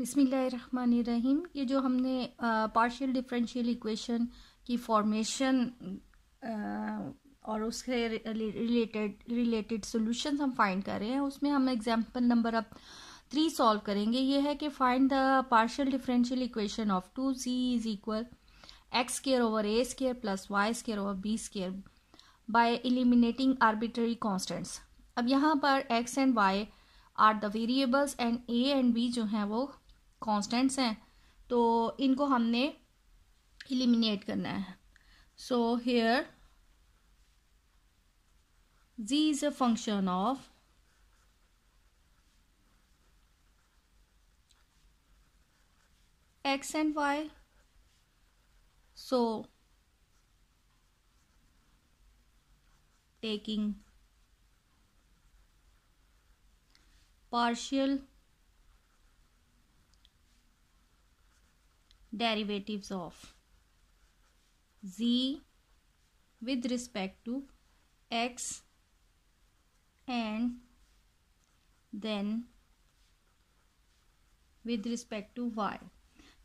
बिसमीम ये जो हमने पार्शियल डिफरेंशियल इक्वेशन की फॉर्मेशन और उसके रिलेटेड रिलेटेड सॉल्यूशंस हम फाइंड कर रहे हैं उसमें हम एग्जांपल नंबर अब थ्री सॉल्व करेंगे ये है कि find the partial differential equation of two z is equal x square over a square plus y square over b square by eliminating arbitrary constants अब यहाँ पर x and y are the variables and a and b जो हैं वो constants हैं तो इनको हमने एलिमिनेट करना है so here z is a function of x and y so taking partial derivatives of z with respect to x and then with respect to y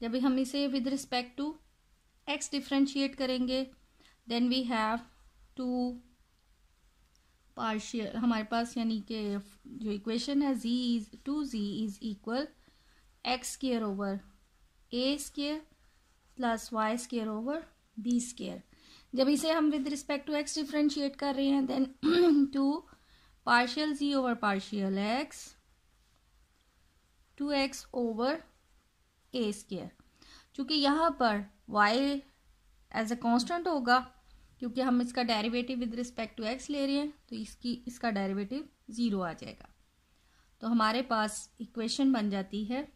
जब हम इसे with respect to x differentiate करेंगे then we have two partial हमारे पास यानी कि जो equation है z is two z is equal x square over a square plus y square over b square जब इसे हम with respect to x differentiate कर रहे हैं then two partial z over partial x two x over a square चूंकि यहाँ पर Y as a constant होगा क्योंकि हम इसका derivative with respect to x ले रहे हैं तो इसकी इसका डेरिवेटिव ज़ीरो आ जाएगा तो हमारे पास इक्वेशन बन जाती है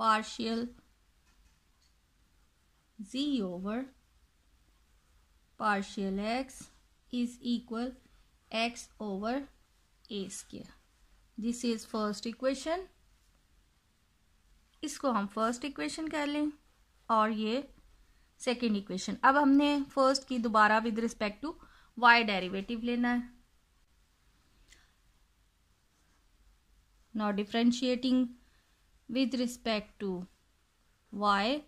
partial z over partial x is equal x over a square this is first equation इसको हम फर्स्ट इक्वेशन कह लें और ये सेकेंड इक्वेशन अब हमने फर्स्ट की दोबारा with respect to y derivative लेना है not differentiating with respect to y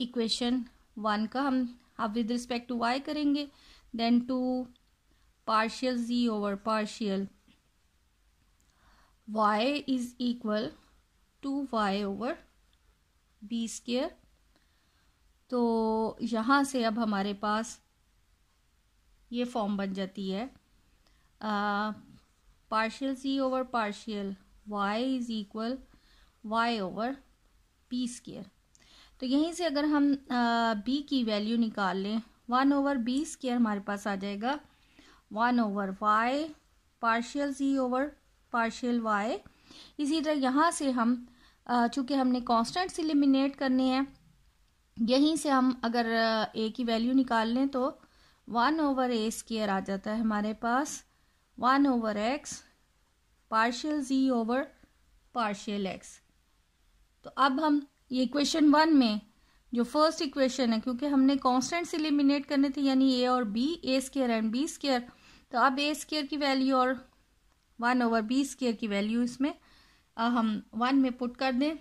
equation one का हम आप विद रिस्पेक्ट टू वाई करेंगे then two partial z over partial y is equal to y over b square तो यहाँ से अब हमारे पास ये फॉर्म बन जाती है partial z over partial y is equal y over p square तो यहीं से अगर हम आ, बी की वैल्यू निकाल लें वन ओवर बी स्केयर हमारे पास आ जाएगा one over y partial z over partial y इसी तरह यहाँ से हम चूँकि हमने कॉन्स्टेंट्स एलिमिनेट करने हैं यहीं से हम अगर ए की वैल्यू निकाल लें तो वन ओवर ए स्केयर आ जाता है हमारे पास one over x partial z over partial x तो अब हम ये इक्वेशन वन में जो फर्स्ट इक्वेशन है क्योंकि हमने कॉन्स्टेंट्स इलिमिनेट करने थे यानी ए और b a square and b square तो अब ए स्केयर की वैल्यू और वन ओवर बी स्केयर की वैल्यू इसमें हम वन में पुट कर दें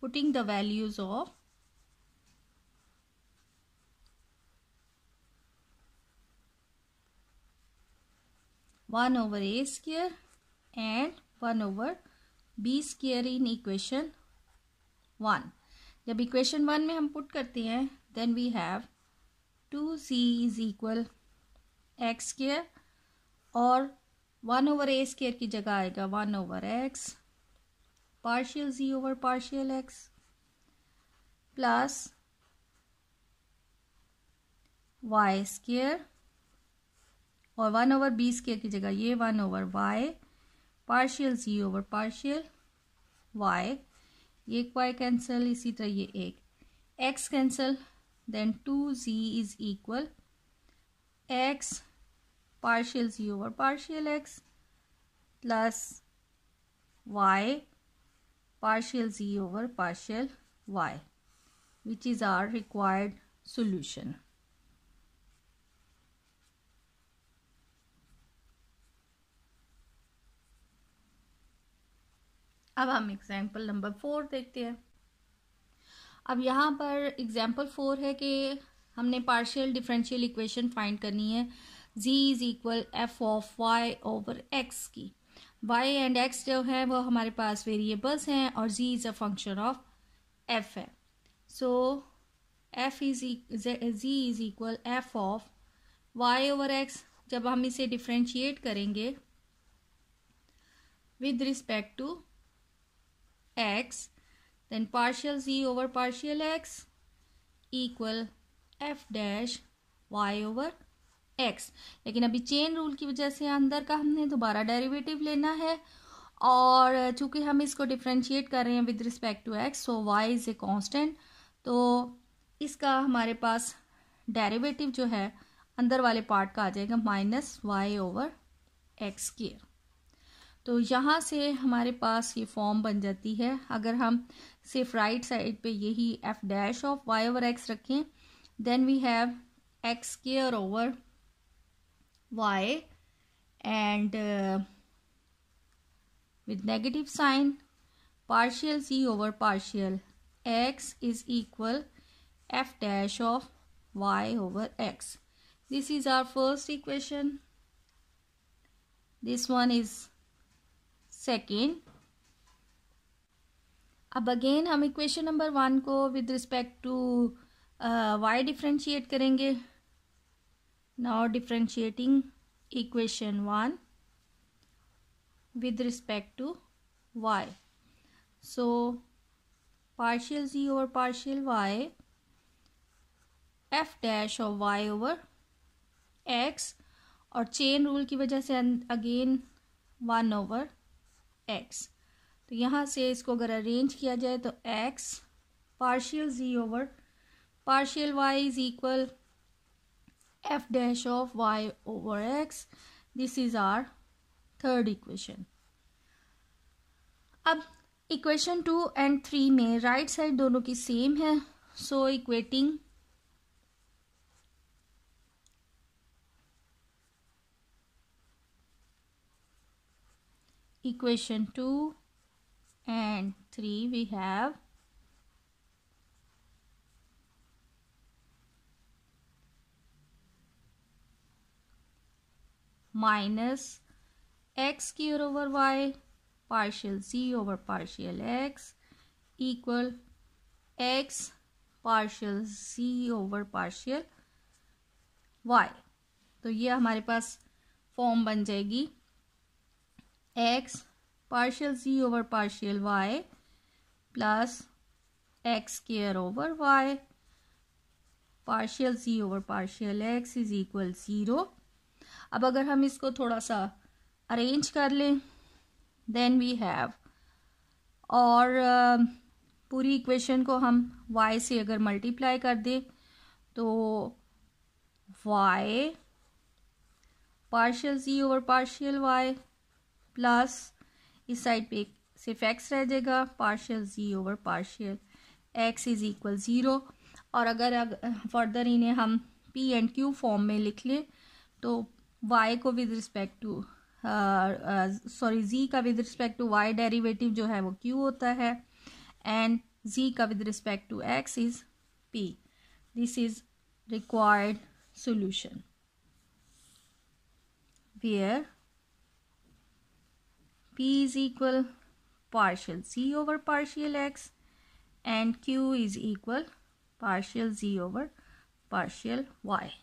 putting the values of one over a square and one over b square in equation one जब इक्वेशन वन में हम पुट करते हैं then we have two z is equal x square और वन ओवर ए स्केयर की जगह आएगा one over x partial z over partial x plus y square और वन ओवर बी स्केयर की जगह ये one over y partial z over partial y ये एक वाई कैंसिल इसी तरह ये एक x cancel then two z is equal x partial z over partial x plus y partial z over partial y which is our required solution. अब हम example number four देखते हैं अब यहाँ पर एग्जाम्पल फोर है कि हमने पार्शियल डिफरेंशियल इक्वेशन फाइंड करनी है z is equal f of y over x की y एंड x जो है वो हमारे पास वेरिएबल्स हैं और z is a function of f है so f is e- z is equal f of y over x जब हम इसे डिफ्रेंशिएट करेंगे with respect to x then partial z over partial x equal f dash y over x लेकिन अभी chain rule की वजह से अंदर का हमने दोबारा डेरिवेटिव लेना है और चूंकि हम इसको डिफ्रेंशिएट कर रहे हैं with respect to x so y is a constant तो इसका हमारे पास डेरिवेटिव जो है अंदर वाले पार्ट का आ जाएगा minus y over x square तो यहाँ से हमारे पास ये फॉर्म बन जाती है अगर हम सिर्फ राइट साइड पे यही f dash of y over x रखें then we have x square over y and with negative sign partial z over partial x is equal f dash of y over x this is our first equation this one is second अब again हम equation number one को with respect to y differentiate करेंगे now differentiating equation one with respect to y so partial z over partial Y f dash और y over x और chain rule की वजह से again one over x तो यहाँ से इसको अगर अरेंज किया जाए तो x partial z over partial y is equal f dash of y over x this is our third equation अब इक्वेशन टू एंड थ्री में राइट right साइड दोनों की सेम है so equating equation 2 and 3 we have minus x cube over y partial z over partial x equal x partial z over partial y तो ये हमारे पास form बन जाएगी x partial z over partial y plus x square over y partial z over partial x is equal zero अब अगर हम इसको थोड़ा सा अरेंज कर लें देन वी हैव और uh, पूरी इक्वेशन को हम y से अगर मल्टीप्लाई कर दें तो y partial z over partial y plus इस साइड पे सिर्फ एक्स रह जाएगा partial z over partial x is equal zero और अगर, अगर फर्दर इन्हें हम पी एंड क्यू फॉर्म में लिख लें तो वाई को with respect to sorry z का with respect to y derivative जो है वो क्यू होता है एंड जी का with respect to x is p this is required solution where P is equal partial z over partial X and Q is equal partial Z over partial Y.